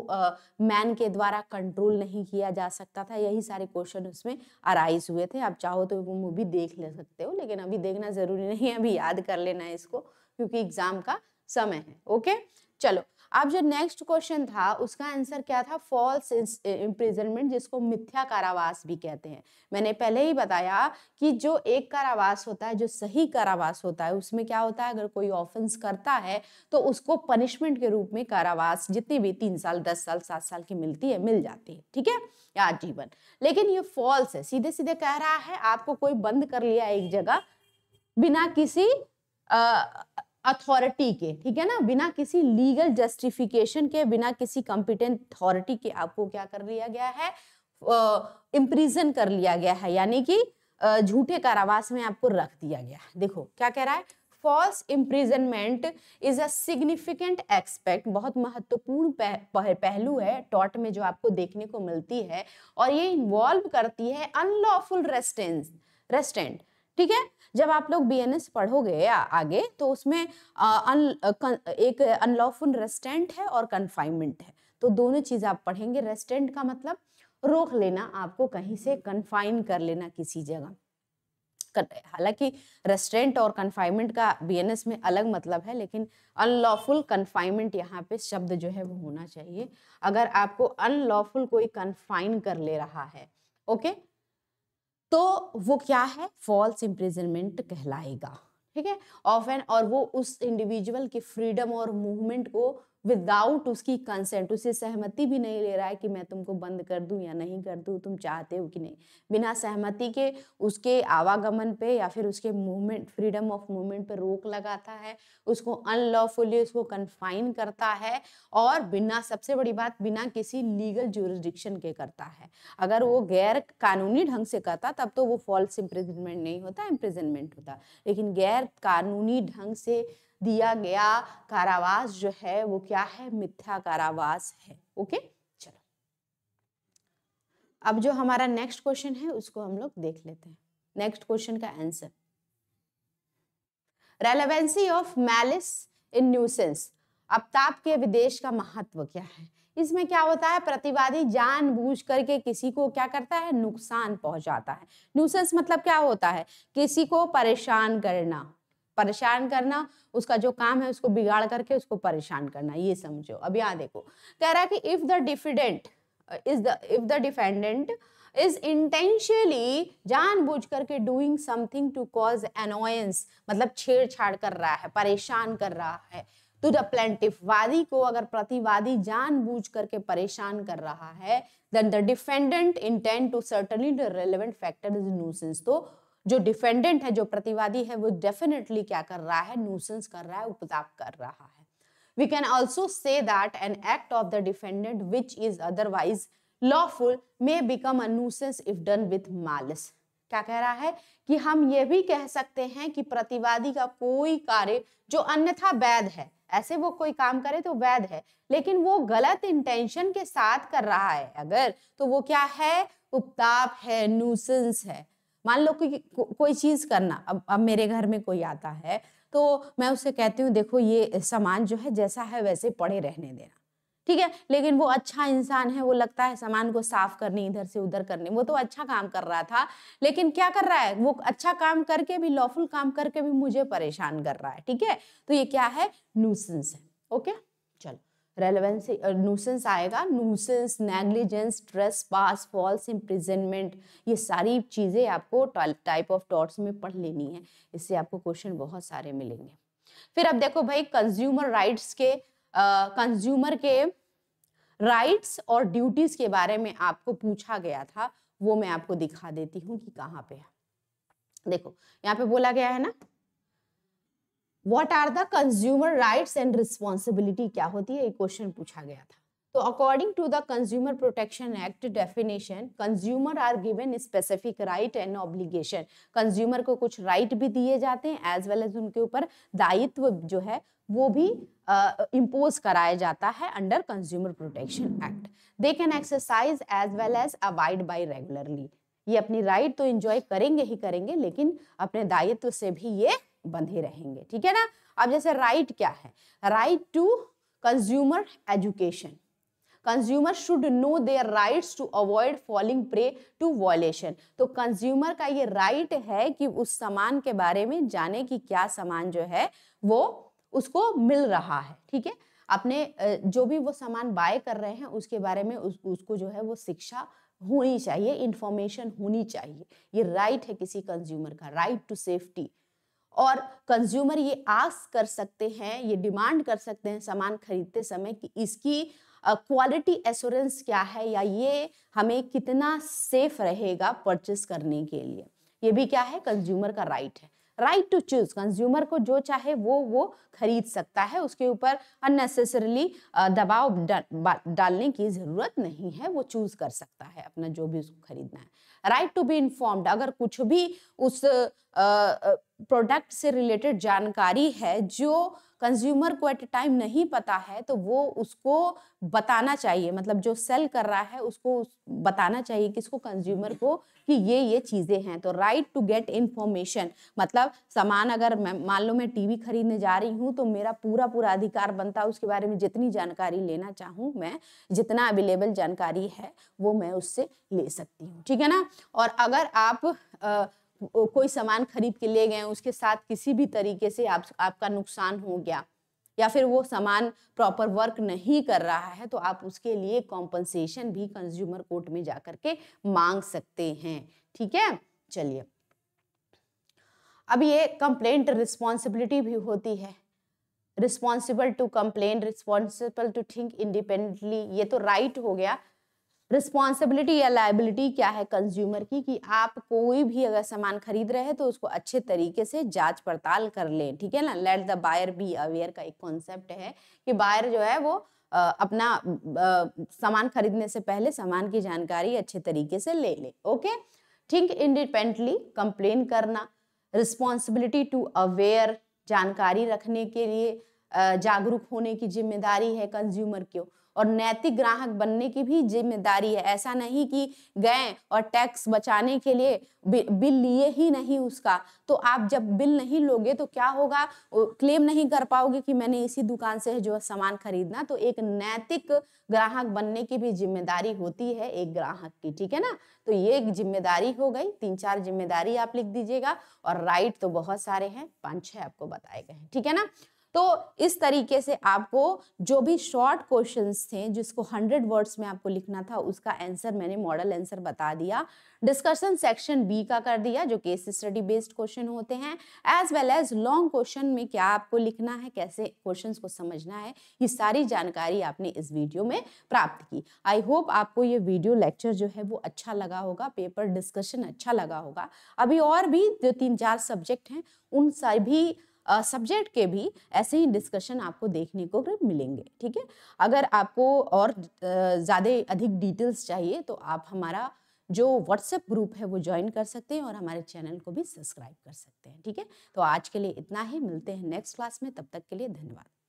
मैन के द्वारा कंट्रोल नहीं किया जा सकता था यही सारे क्वेश्चन उसमें अराइज हुए थे आप चाहो तो वो मूवी देख ले सकते हो लेकिन अभी देखना ज़रूरी नहीं है अभी याद कर लेना है इसको क्योंकि एग्ज़ाम का समय है ओके चलो अब जो नेक्स्ट क्वेश्चन था उसका आंसर क्या था फॉल्स इम्प्रिजनमेंट जिसको मिथ्या कारावास भी कहते हैं मैंने पहले ही बताया कि जो एक कारावास होता है जो सही कारावास होता है उसमें क्या होता है अगर कोई ऑफेंस करता है तो उसको पनिशमेंट के रूप में कारावास जितनी भी तीन साल दस साल सात साल की मिलती है मिल जाती है ठीक है या आजीवन लेकिन ये फॉल्स है सीधे सीधे कह रहा है आपको कोई बंद कर लिया एक जगह बिना किसी आ, अथॉरिटी के ठीक है ना बिना किसी लीगल जस्टिफिकेशन के बिना किसी कॉम्पिटेंट अथॉरिटी के आपको क्या कर लिया गया है इम्प्रिजन कर लिया गया है यानी कि झूठे कारावास में आपको रख दिया गया है देखो क्या कह रहा है false imprisonment is a significant aspect बहुत महत्वपूर्ण पह, पह, पहलू है टॉट में जो आपको देखने को मिलती है और ये इन्वॉल्व करती है अनलॉफुल रेस्टेंस रेस्टेंट ठीक है जब आप लोग बी पढ़ोगे आगे तो उसमें अन, एक अनलॉफुल रेस्टेंट है और कन्फाइनमेंट है तो दोनों चीज़ आप पढ़ेंगे रेस्टेंट का मतलब रोक लेना आपको कहीं से कन्फाइन कर लेना किसी जगह हालांकि रेस्टोरेंट और कन्फाइनमेंट का बीएनएस में अलग मतलब है लेकिन अनलॉफुल कन्फाइनमेंट यहाँ पे शब्द जो है वो होना चाहिए अगर आपको अनलॉफुल कोई कन्फाइन कर ले रहा है ओके तो वो क्या है फॉल्स इम्प्रिजनमेंट कहलाएगा ठीक है ऑफ एंड और वो उस इंडिविजुअल की फ्रीडम और मूवमेंट को विदाउट उसकी कंसेंट उसे सहमति भी नहीं ले रहा है कि मैं तुमको बंद कर दूं या नहीं कर दूं तुम चाहते हो कि नहीं बिना सहमति के उसके आवागमन पे या फिर उसके मूवमेंट फ्रीडम ऑफ मूवमेंट पे रोक लगाता है उसको अनलॉफुली उसको कन्फाइन करता है और बिना सबसे बड़ी बात बिना किसी लीगल जोरिस्डिक्शन के करता है अगर वो गैर कानूनी ढंग से करता तब तो वो फॉल्स इम्प्रिजनमेंट नहीं होता इम्प्रिजनमेंट होता लेकिन गैर कानूनी ढंग से दिया गया कारावास जो है वो क्या है मिथ्या कारावास है ओके चलो अब जो हमारा नेक्स्ट क्वेश्चन है उसको हम लोग देख लेते हैं नेक्स्ट क्वेश्चन का answer relevancy of malice in nuisance अपताप के विदेश का महत्व क्या है इसमें क्या होता है प्रतिवादी जानबूझ करके किसी को क्या करता है नुकसान पहुंचाता है न्यूसेंस मतलब क्या होता है किसी को परेशान करना परेशान करना उसका जो काम है उसको बिगाड़ करके उसको परेशान करना ये समझो अब यहाँ देखो कह रहा है कि if the defendant is the if the defendant is intentionally जान बुझ करके doing something to cause annoyance मतलब छेड़छाड़ कर रहा है परेशान कर रहा है टू द प्लेंटिफ वादी को अगर प्रतिवादी जान बुझ करके परेशान कर रहा है then the defendant intent to certainly the relevant factor is nuisance तो जो डिफेंडेंट है जो प्रतिवादी है वो डेफिनेटली क्या कर रहा है न्यूसेंस कर रहा है उपताप कर रहा है we can also say that an act of the defendant which is otherwise lawful may become a nuisance if done with क्या कह रहा है कि हम ये भी कह सकते हैं कि प्रतिवादी का कोई कार्य जो अन्यथा वैध है ऐसे वो कोई काम करे तो वैध है लेकिन वो गलत इंटेंशन के साथ कर रहा है अगर तो वो क्या है उपताप है न्यूसेंस है मान लो कि को, कोई चीज़ करना अब अब मेरे घर में कोई आता है तो मैं उससे कहती हूँ देखो ये सामान जो है जैसा है वैसे पड़े रहने देना ठीक है लेकिन वो अच्छा इंसान है वो लगता है सामान को साफ करने इधर से उधर करने वो तो अच्छा काम कर रहा था लेकिन क्या कर रहा है वो अच्छा काम करके भी लॉफुल काम करके भी मुझे परेशान कर रहा है ठीक है तो ये क्या है न्यूसेंस है ओके रेलेवेंस नूसेंस uh, आएगा nuisance negligence trespass false imprisonment ये सारी चीज़ें आपको टाइप ऑफ टॉट्स में पढ़ लेनी है इससे आपको क्वेश्चन बहुत सारे मिलेंगे फिर अब देखो भाई कंज्यूमर राइट्स के कंज्यूमर के राइट्स और ड्यूटीज के बारे में आपको पूछा गया था वो मैं आपको दिखा देती हूँ कि कहाँ पे है देखो यहाँ पे बोला गया है ना what are the consumer rights and responsibility क्या होती है ये क्वेश्चन पूछा गया था तो according to the consumer protection act definition consumer are given specific right and obligation consumer को कुछ राइट right भी दिए जाते हैं एज वेल एज उनके ऊपर दायित्व जो है वो भी इम्पोज uh, कराया जाता है under consumer protection act they can exercise as well as avoid by regularly ये अपनी राइट right तो इंजॉय करेंगे ही करेंगे लेकिन अपने दायित्व से भी ये बंधे रहेंगे ठीक है ना अब जैसे राइट क्या है right to consumer education consumer should know their rights to avoid falling prey to violation तो कंज्यूमर का ये राइट right है कि उस सामान के बारे में जाने कि क्या सामान जो है वो उसको मिल रहा है ठीक है अपने जो भी वो सामान बाय कर रहे हैं उसके बारे में उस, उसको जो है वो शिक्षा होनी चाहिए इंफॉर्मेशन होनी चाहिए ये राइट right है किसी कंज्यूमर का राइट टू सेफ्टी और कंज्यूमर ये आस कर सकते हैं ये डिमांड कर सकते हैं सामान खरीदते समय कि इसकी क्वालिटी एश्योरेंस क्या है या ये हमें कितना सेफ रहेगा परचेस करने के लिए ये भी क्या है कंज्यूमर का राइट right है राइट टू चूज कंज्यूमर को जो चाहे वो वो खरीद सकता है उसके ऊपर अननेसेसरली दबाव डालने की ज़रूरत नहीं है वो चूज कर सकता है अपना जो भी उसको खरीदना है राइट टू बी इन्फॉर्म्ड अगर कुछ भी उस प्रोडक्ट से रिलेटेड जानकारी है जो कंज्यूमर को एट टाइम नहीं पता है तो वो उसको बताना चाहिए मतलब जो सेल कर रहा है उसको बताना चाहिए किसको कंज्यूमर को कि ये ये चीज़ें हैं तो राइट टू गेट इन्फॉर्मेशन मतलब सामान अगर मैं मान लो मैं टीवी खरीदने जा रही हूँ तो मेरा पूरा पूरा अधिकार बनता है उसके बारे में जितनी जानकारी लेना चाहूँ मैं जितना अवेलेबल जानकारी है वो मैं उससे ले सकती हूँ ठीक है ना और अगर आप आ, कोई सामान खरीद के ले गए उसके साथ किसी भी तरीके से आप, आपका नुकसान हो गया या फिर वो सामान प्रॉपर वर्क नहीं कर रहा है तो आप उसके लिए कॉम्पनसेशन भी कंज्यूमर कोर्ट में जाकर के मांग सकते हैं ठीक है चलिए अब ये कंप्लेंट रिस्पॉन्सिबिलिटी भी होती है responsible to complain responsible to think independently ये तो राइट right हो गया रिस्पॉन्सिबिलिटी या लाइबिलिटी क्या है कंज्यूमर की कि आप कोई भी अगर सामान खरीद रहे हैं तो उसको अच्छे तरीके से जांच पड़ताल कर लें ठीक है ना let the buyer be aware का एक कॉन्सेप्ट है कि बायर जो है वो आ, अपना सामान खरीदने से पहले सामान की जानकारी अच्छे तरीके से ले ले ओके थिंक इंडिपेंडेंटली कंप्लेन करना रिस्पॉन्सिबिलिटी टू अवेयर जानकारी रखने के लिए जागरूक होने की जिम्मेदारी है कंज्यूमर को और नैतिक ग्राहक बनने की भी जिम्मेदारी है ऐसा नहीं कि गए और टैक्स बचाने के लिए बिल लिए ही नहीं उसका तो आप जब बिल नहीं लोगे तो क्या होगा क्लेम नहीं कर पाओगे कि मैंने इसी दुकान से जो सामान खरीदना तो एक नैतिक ग्राहक बनने की भी जिम्मेदारी होती है एक ग्राहक की ठीक है ना तो ये एक जिम्मेदारी हो गई तीन चार जिम्मेदारी आप लिख दीजिएगा और राइट तो बहुत सारे हैं पांच छह आपको बताए गए ठीक है ना तो इस तरीके से आपको जो भी शॉर्ट क्वेश्चन थे जिसको हंड्रेड वर्ड्स में आपको लिखना था उसका आंसर मैंने मॉडल आंसर बता दिया डिस्कशन सेक्शन बी का कर दिया जो केस स्टडी बेस्ड क्वेश्चन होते हैं as well as long question में क्या आपको लिखना है कैसे क्वेश्चन को समझना है ये सारी जानकारी आपने इस वीडियो में प्राप्त की आई होप आपको ये वीडियो लेक्चर जो है वो अच्छा लगा होगा पेपर डिस्कशन अच्छा लगा होगा अभी और भी जो तीन चार सब्जेक्ट हैं उन सभी सब्जेक्ट के भी ऐसे ही डिस्कशन आपको देखने को मिलेंगे ठीक है अगर आपको और ज़्यादा अधिक डिटेल्स चाहिए तो आप हमारा जो व्हाट्सएप ग्रुप है वो ज्वाइन कर सकते हैं और हमारे चैनल को भी सब्सक्राइब कर सकते हैं ठीक है तो आज के लिए इतना ही मिलते हैं नेक्स्ट क्लास में तब तक के लिए धन्यवाद